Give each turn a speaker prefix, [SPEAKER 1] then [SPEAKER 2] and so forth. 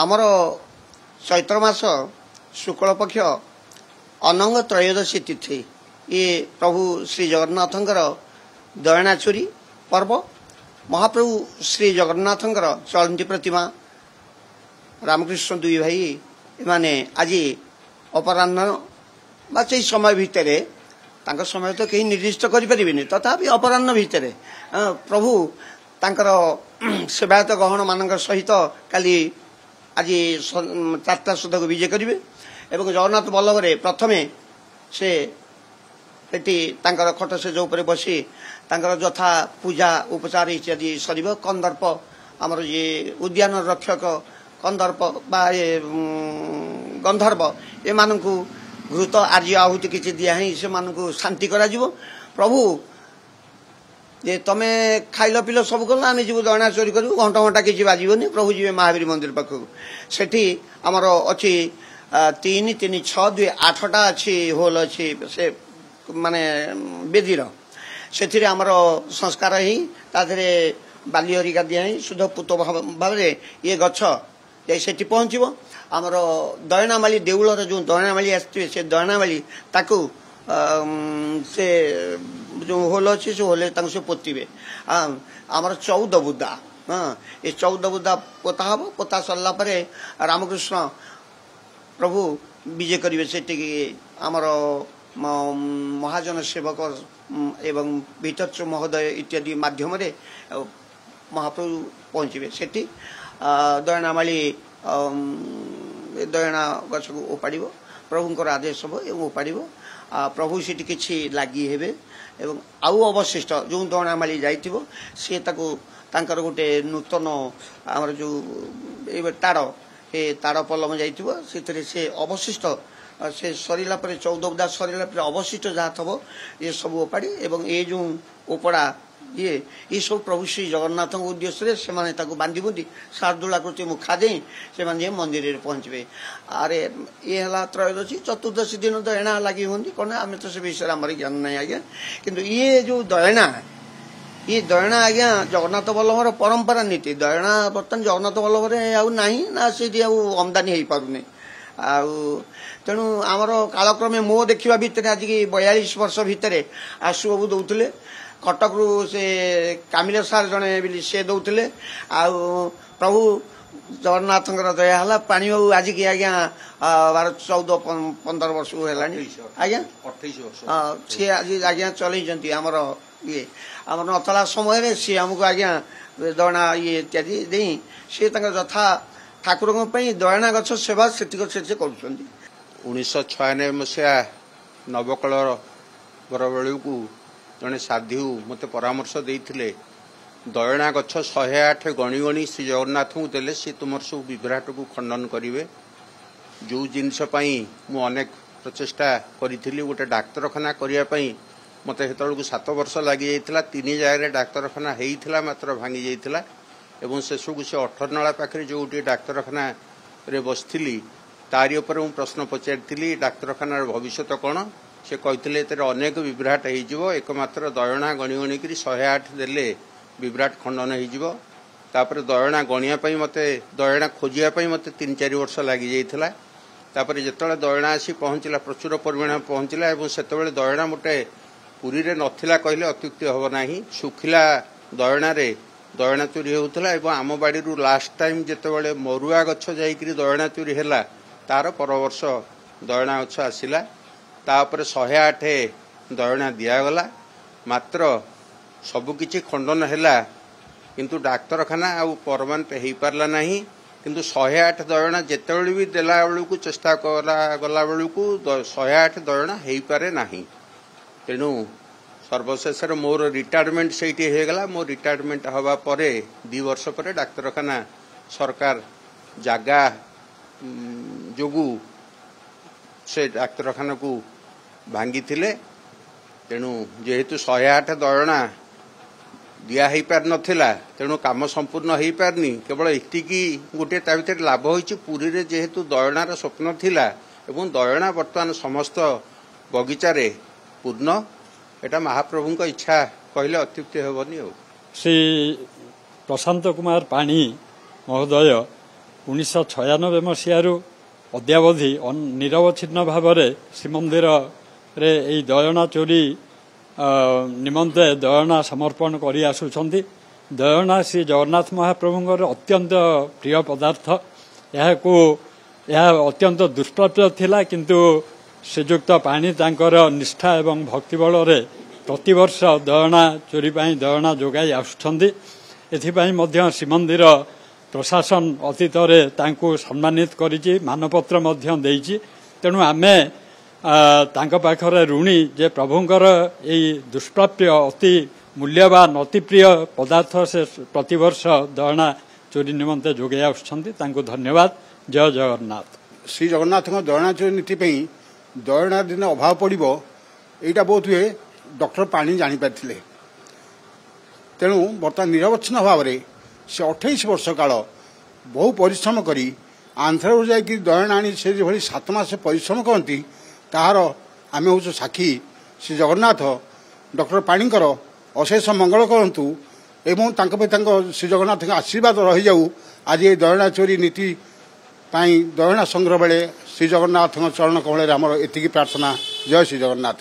[SPEAKER 1] ଆମର ଚୈତ୍ର ମାସ ଶୁକ୍ଳପକ୍ଷ ଅନଙ୍ଗ ତ୍ରୟୋଦଶୀ ତିଥି ଇଏ ପ୍ରଭୁ ଶ୍ରୀ ଜଗନ୍ନାଥଙ୍କର ଦୟଣାଚୁରୀ ପର୍ବ ମହାପ୍ରଭୁ ଶ୍ରୀ ଜଗନ୍ନାଥଙ୍କର ଚଳନ୍ତି ପ୍ରତିମା ରାମକୃଷ୍ଣ ଦୁଇ ଭାଇ ଏମାନେ ଆଜି ଅପରାହ୍ନ ବା ସେଇ ସମୟ ଭିତରେ ତାଙ୍କ ସମୟ ତ କେହି ନିର୍ଦ୍ଦିଷ୍ଟ କରିପାରିବେନି ତଥାପି ଅପରାହ୍ନ ଭିତରେ ପ୍ରଭୁ ତାଙ୍କର ସେବାୟତ ଗହଣମାନଙ୍କ ସହିତ କାଲି ଆଜି ଚାରିଟା ସୁଦ୍ଧାକୁ ବିଜେ କରିବେ ଏବଂ ଜଗନ୍ନାଥ ବଲ୍ଲଭରେ ପ୍ରଥମେ ସେ ସେଠି ତାଙ୍କର ଖଟ ସେଜ ଉପରେ ବସି ତାଙ୍କର ଯଥା ପୂଜା ଉପଚାର ଇତ୍ୟାଦି ସରିବ କନ୍ଦର୍ପ ଆମର ଯିଏ ଉଦ୍ୟାନ ରକ୍ଷକ କନ୍ଦର୍ପ ବା ଗନ୍ଧର୍ବ ଏମାନଙ୍କୁ ଘୃତ ଆର୍ଯ୍ୟ ଆହୁତି କିଛି ଦିଆହେଇ ସେମାନଙ୍କୁ ଶାନ୍ତି କରାଯିବ ପ୍ରଭୁ ଯେ ତମେ ଖାଇଲ ପିଇଲ ସବୁ କଲ ଆମେ ଯିବୁ ଦୟଣା ଚୋରି କରିବୁ ଘଣ୍ଟ ଘଣ୍ଟା କିଛି ବାଜିବନି ପ୍ରଭୁ ଯିବେ ମହାବୀର ମନ୍ଦିର ପାଖକୁ ସେଠି ଆମର ଅଛି ତିନି ତିନି ଛଅ ଦୁଇ ଆଠଟା ଅଛି ହୋଲ୍ ଅଛି ସେ ମାନେ ବେଦିର ସେଥିରେ ଆମର ସଂସ୍କାର ହେଇ ତା ଦେହରେ ବାଲି ହରିକା ଦିଆହେଇ ଶୁଦ୍ଧ ପୁତ ଭାବରେ ଇଏ ଗଛ ଯାଇ ସେଠି ପହଞ୍ଚିବ ଆମର ଦୟଣାମାଳି ଦେଉଳର ଯେଉଁ ଦୟଣାମାଳି ଆସିଥିବେ ସେ ଦୟଣାମାଳି ତାକୁ ସେ ଯେଉଁ ହୋଲ ଅଛି ସେ ହୋଲରେ ତାଙ୍କୁ ସେ ପୋତିବେ ଆମର ଚଉଦ ବୁଦା ହଁ ଏ ଚଉଦ ବୁଦା ପୋତା ହେବ ପୋତା ସରିଲା ପରେ ରାମକୃଷ୍ଣ ପ୍ରଭୁ ବିଜେ କରିବେ ସେଠିକି ଆମର ମହାଜନ ସେବକ ଏବଂ ଭିତର୍ଚ ମହୋଦୟ ଇତ୍ୟାଦି ମାଧ୍ୟମରେ ମହାପ୍ରଭୁ ପହଞ୍ଚିବେ ସେଠି ଦୟଣାମାଳି ଦୟଣା ଗଛକୁ ଓପାଡ଼ିବ ପ୍ରଭୁଙ୍କର ଆଦେଶ ହେବ ଏବଂ ଓପାଡ଼ିବ ଆଉ ପ୍ରଭୁ ସେଠି କିଛି ଲାଗି ହେବେ ଏବଂ ଆଉ ଅବଶିଷ୍ଟ ଯେଉଁ ମାଳି ଯାଇଥିବ ସିଏ ତାକୁ ତାଙ୍କର ଗୋଟେ ନୂତନ ଆମର ଯେଉଁ ଏବେ ତାଡ଼ ସେ ତାଡ଼ ପଲମ ଯାଇଥିବ ସେଥିରେ ସେ ଅବଶିଷ୍ଟ ସେ ସରିଲା ପରେ ଚଉଦ ଉଦା ସରିଲା ପରେ ଅବଶିଷ୍ଟ ଯାହା ଥିବ ଏସବୁ ଓପାଡ଼ି ଏବଂ ଏ ଯେଉଁ ଓପଡ଼ା ଇଏ ଏସବୁ ପ୍ରଭୁ ଶ୍ରୀ ଜଗନ୍ନାଥଙ୍କ ଉଦ୍ଦେଶ୍ୟରେ ସେମାନେ ତାକୁ ବାନ୍ଧି ବୁନ୍ଧି ଶାର୍ଦୁଳା କୃତି ମୁଖା ଦେଇ ସେମାନେ ଯାଇ ମନ୍ଦିରରେ ପହଞ୍ଚିବେ ଆରେ ଇଏ ହେଲା ତ୍ରୟୋଦଶୀ ଚତୁର୍ଦ୍ଦଶୀ ଦିନ ଦୟଣା ଲାଗି ହୁଅନ୍ତି କ'ଣ ଆମେ ତ ସେ ବିଷୟରେ ଆମର ଜ୍ଞାନ ନାହିଁ ଆଜ୍ଞା କିନ୍ତୁ ଇଏ ଯେଉଁ ଦୟଣା ଇଏ ଦୟଣା ଆଜ୍ଞା ଜଗନ୍ନାଥ ବଲ୍ଲଭର ପରମ୍ପରା ନୀତି ଦୟଣା ବର୍ତ୍ତମାନ ଜଗନ୍ନାଥ ବଲ୍ଲଭରେ ଆଉ ନାହିଁ ନା ସେଠି ଆଉ ଆମଦାନୀ ହେଇପାରୁନି ଆଉ ତେଣୁ ଆମର କାଳକ୍ରମେ ମୋ ଦେଖିବା ଭିତରେ ଆଜିକି ବୟାଳିଶ ବର୍ଷ ଭିତରେ ଆଶୁ ବାବୁ ଦେଉଥିଲେ କଟକରୁ ସେ କାମିଲ ସାର୍ ଜଣେ ବୋଲି ସେ ଦେଉଥିଲେ ଆଉ ପ୍ରଭୁ ଜଗନ୍ନାଥଙ୍କର ଦୟା ହେଲା ପାଣି ବାବୁ ଆଜିକି ଆଜ୍ଞା ବାର ଚଉଦ ପନ୍ଦର ବର୍ଷ ହେଲାଣି ଆଜ୍ଞା ଅଠେଇଶ ସିଏ ଆଜି ଆଜ୍ଞା ଚଲେଇଛନ୍ତି ଆମର ଇଏ ଆମର ନଥିଲା ସମୟରେ ସିଏ ଆମକୁ ଆଜ୍ଞା ଦୟଣା ଇଏ ଇତ୍ୟାଦି ଦେଇ ସିଏ ତାଙ୍କ ଯଥା ଠାକୁରଙ୍କ ପାଇଁ ଦୟଣା ଗଛ ସେବା ସେତିକ ସେ କରୁଛନ୍ତି ଉଣେଇଶହ ଛୟାନବେ ମସିହା
[SPEAKER 2] ନବକଳର ବରବେଳକୁ ଜଣେ ସାଧୁ ମୋତେ ପରାମର୍ଶ ଦେଇଥିଲେ ଦୟଣା ଗଛ ଶହେ ଆଠ ଗଣି ଗଣି ଶ୍ରୀଜଗନ୍ନାଥଙ୍କୁ ଦେଲେ ସେ ତୁମର ସବୁ ବିଭ୍ରାଟକୁ ଖଣ୍ଡନ କରିବେ ଯେଉଁ ଜିନିଷ ପାଇଁ ମୁଁ ଅନେକ ପ୍ରଚେଷ୍ଟା କରିଥିଲି ଗୋଟେ ଡାକ୍ତରଖାନା କରିବା ପାଇଁ ମୋତେ ସେତେବେଳକୁ ସାତ ବର୍ଷ ଲାଗିଯାଇଥିଲା ତିନି ଜାଗାରେ ଡାକ୍ତରଖାନା ହୋଇଥିଲା ମାତ୍ର ଭାଙ୍ଗିଯାଇଥିଲା ଏବଂ ସେସବୁକୁ ସେ ଅଠରନଳା ପାଖରେ ଯେଉଁଠି ଡାକ୍ତରଖାନାରେ ବସିଥିଲି ତାରି ଉପରେ ମୁଁ ପ୍ରଶ୍ନ ପଚାରିଥିଲି ଡାକ୍ତରଖାନାର ଭବିଷ୍ୟତ କ'ଣ ସେ କହିଥିଲେ ଏଥିରେ ଅନେକ ବିଭ୍ରାଟ ହୋଇଯିବ ଏକମାତ୍ର ଦୟଣା ଗଣି ଗଣିକରି ଶହେ ଆଠ ଦେଲେ ବିଭ୍ରାଟ ଖଣ୍ଡନ ହୋଇଯିବ ତାପରେ ଦୟଣା ଗଣିବା ପାଇଁ ମୋତେ ଦୟଣା ଖୋଜିବା ପାଇଁ ମୋତେ ତିନି ଚାରି ବର୍ଷ ଲାଗିଯାଇଥିଲା ତାପରେ ଯେତେବେଳେ ଦୟଣା ଆସି ପହଞ୍ଚିଲା ପ୍ରଚୁର ପରିମାଣ ପହଞ୍ଚିଲା ଏବଂ ସେତେବେଳେ ଦୟଣା ଗୋଟେ ପୁରୀରେ ନଥିଲା କହିଲେ ଅତ୍ୟୁକ୍ତି ହେବ ନାହିଁ ଶୁଖିଲା ଦୟଣାରେ ଦୟଣା ଚୋରି ହେଉଥିଲା ଏବଂ ଆମ ବାଡ଼ିରୁ ଲାଷ୍ଟ ଟାଇମ୍ ଯେତେବେଳେ ମରୁଆ ଗଛ ଯାଇକିରି ଦୟଣା ଚୋରି ହେଲା ତାର ପରବର୍ଷ ଦୟଣା ଗଛ ଆସିଲା ତାପରେ ଶହେ ଆଠ ଦୟଣା ଦିଆଗଲା ମାତ୍ର ସବୁକିଛି ଖଣ୍ଡନ ହେଲା କିନ୍ତୁ ଡାକ୍ତରଖାନା ଆଉ ପରମାନେଣ୍ଟ ହେଇପାରିଲା ନାହିଁ କିନ୍ତୁ ଶହେ ଆଠ ଦୟଣା ଯେତେବେଳେ ବି ଦେଲାବେଳକୁ ଚେଷ୍ଟା କରାଗଲାବେଳକୁ ଶହେ ଆଠ ଦୟଣା ହେଇପାରେ ନାହିଁ ତେଣୁ ସର୍ବଶେଷରେ ମୋର ରିଟାୟାରମେଣ୍ଟ ସେଇଠି ହେଇଗଲା ମୋ ରିଟାୟାରମେଣ୍ଟ ହେବା ପରେ ଦୁଇ ବର୍ଷ ପରେ ଡାକ୍ତରଖାନା ସରକାର ଜାଗା ଯୋଗୁଁ ସେ ଡାକ୍ତରଖାନାକୁ ଭାଙ୍ଗିଥିଲେ ତେଣୁ ଯେହେତୁ ଶହେ ଆଠ ଦରଣା ଦିଆ ହୋଇପାରିନଥିଲା ତେଣୁ କାମ ସମ୍ପୂର୍ଣ୍ଣ ହୋଇପାରିନି କେବଳ ଏତିକି ଗୋଟିଏ ତା ଭିତରେ ଲାଭ ହୋଇଛି ପୁରୀରେ ଯେହେତୁ ଦରଣାର ସ୍ୱପ୍ନ ଥିଲା ଏବଂ ଦରଣା ବର୍ତ୍ତମାନ ସମସ୍ତ ବଗିଚାରେ ପୂର୍ଣ୍ଣ ଏଟା ମହାପ୍ରଭୁଙ୍କ ଇଚ୍ଛା କହିଲେ ଅତ୍ୟୁକ୍ତି ହେବନି ଆଉ
[SPEAKER 3] ଶ୍ରୀ ପ୍ରଶାନ୍ତ କୁମାର ପାଣି ମହୋଦୟ ଉଣେଇଶହ ଛୟାନବେ ମସିହାରୁ ଅଦ୍ୟାବଧି ନିରବଚ୍ଛିନ୍ନ ଭାବରେ ଶ୍ରୀମନ୍ଦିର ରେ ଏଇ ଦୟନା ଚୋରି ନିମନ୍ତେ ଦୟନା ସମର୍ପଣ କରି ଆସୁଛନ୍ତି ଦୟନା ଶ୍ରୀ ଜଗନ୍ନାଥ ମହାପ୍ରଭୁଙ୍କର ଅତ୍ୟନ୍ତ ପ୍ରିୟ ପଦାର୍ଥ ଏହାକୁ ଏହା ଅତ୍ୟନ୍ତ ଦୁଷ୍ପ୍ରାପ୍ୟ ଥିଲା କିନ୍ତୁ ଶ୍ରୀଯୁକ୍ତ ପାଣି ତାଙ୍କର ନିଷ୍ଠା ଏବଂ ଭକ୍ତି ବଳରେ ପ୍ରତିବର୍ଷ ଦୟନା ଚୋରି ପାଇଁ ଦୟନା ଯୋଗାଇ ଆସୁଛନ୍ତି ଏଥିପାଇଁ ମଧ୍ୟ ଶ୍ରୀମନ୍ଦିର ପ୍ରଶାସନ ଅତୀତରେ ତାଙ୍କୁ ସମ୍ମାନିତ କରିଛି ମାନପତ୍ର ମଧ୍ୟ ଦେଇଛି ତେଣୁ ଆମେ ତାଙ୍କ ପାଖରେ ଋଣୀ ଯେ ପ୍ରଭୁଙ୍କର ଏଇ ଦୁଷ୍ପ୍ରାପ୍ୟ ଅତି ମୂଲ୍ୟବାନ ଅତିପ୍ରିୟ ପଦାର୍ଥ ସେ ପ୍ରତିବର୍ଷ ଦରଣା ଚୋରି ନିମନ୍ତେ ଯୋଗାଇ ଆସୁଛନ୍ତି ତାଙ୍କୁ ଧନ୍ୟବାଦ ଜୟ ଜଗନ୍ନାଥ
[SPEAKER 2] ଶ୍ରୀ ଜଗନ୍ନାଥଙ୍କ ଦରଣା ଚୋରି ନୀତି ପାଇଁ ଦରଣା ଦିନ ଅଭାବ ପଡ଼ିବ ଏଇଟା ବହୁତ ହୁଏ ଡକ୍ଟର ପାଣି ଜାଣିପାରିଥିଲେ ତେଣୁ ବର୍ତ୍ତମାନ ନିରବଚ୍ଛିନ୍ନ ଭାବରେ ସେ ଅଠେଇଶ ବର୍ଷ କାଳ ବହୁ ପରିଶ୍ରମ କରି ଆନ୍ଧ୍ରରୁ ଯାଇକି ଦୟଣା ଆଣି ସେ ଯେଭଳି ସାତ ମାସ ପରିଶ୍ରମ କରନ୍ତି ତାହାର ଆମେ ହେଉଛୁ ସାକ୍ଷୀ ଶ୍ରୀ ଜଗନ୍ନାଥ ଡକ୍ଟର ପାଣିଙ୍କର ଅଶେଷ ମଙ୍ଗଳ କରନ୍ତୁ ଏବଂ ତାଙ୍କ ପାଇଁ ତାଙ୍କ ଶ୍ରୀଜଗନ୍ନାଥଙ୍କ ଆଶୀର୍ବାଦ ରହିଯାଉ ଆଜି ଏହି ଦୟଣା ଚୋରି ନୀତି
[SPEAKER 3] ପାଇଁ ଦୟଣା ସଂଗ୍ରହ ବେଳେ ଶ୍ରୀଜଗନ୍ନାଥଙ୍କ ଚରଣ କମଳରେ ଆମର ଏତିକି ପ୍ରାର୍ଥନା ଜୟ ଶ୍ରୀଜଗନ୍ନାଥ